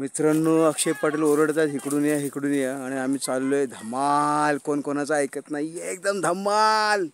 मित्रांनो अक्षय पाटील ओरडतात इकडून या इकडून या आणि आम्ही चाललो आहे धमाल कोण कोणाचं ऐकत नाही एकदम धमाल